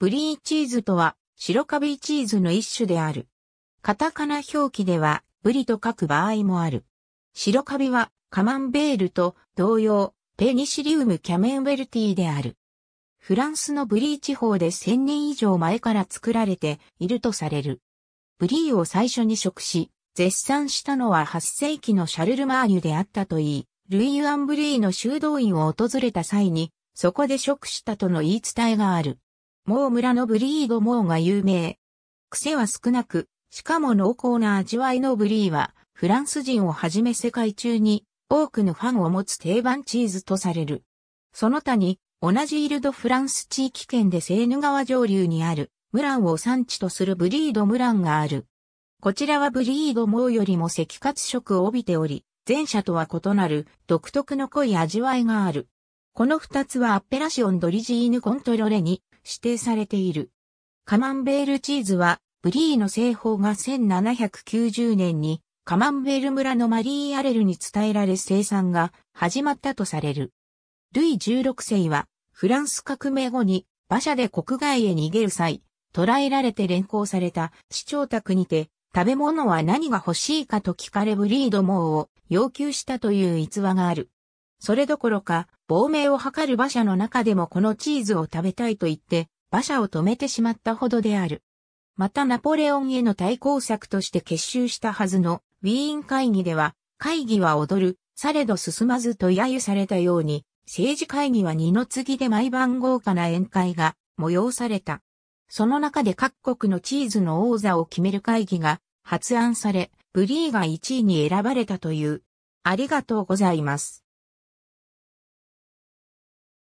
ブリーチーズとは、白カビチーズの一種である。カタカナ表記では、ブリと書く場合もある。白カビは、カマンベールと同様、ペニシリウムキャメンウェルティである。フランスのブリー地方で1000年以上前から作られているとされる。ブリーを最初に食し、絶賛したのは8世紀のシャルル・マーニュであったといい、ルイ・ユアン・ブリーの修道院を訪れた際に、そこで食したとの言い伝えがある。モー村のブリードモーが有名。癖は少なく、しかも濃厚な味わいのブリーは、フランス人をはじめ世界中に多くのファンを持つ定番チーズとされる。その他に、同じイルドフランス地域圏でセーヌ川上流にある、ムランを産地とするブリードムランがある。こちらはブリードモーよりも赤褐色を帯びており、前者とは異なる独特の濃い味わいがある。この二つはアッペラシオンドリジーヌコントロレに指定されている。カマンベールチーズは、ブリーの製法が1790年にカマンベール村のマリー・アレルに伝えられ生産が始まったとされる。ルイ16世は、フランス革命後に馬車で国外へ逃げる際、捕らえられて連行された市長宅にて、食べ物は何が欲しいかと聞かれブリードモーを要求したという逸話がある。それどころか、亡命を図る馬車の中でもこのチーズを食べたいと言って、馬車を止めてしまったほどである。またナポレオンへの対抗策として結集したはずのウィーン会議では、会議は踊る、されど進まずと揶揄されたように、政治会議は二の次で毎晩豪華な宴会が催された。その中で各国のチーズの王座を決める会議が発案され、ブリーが1位に選ばれたという。ありがとうございます。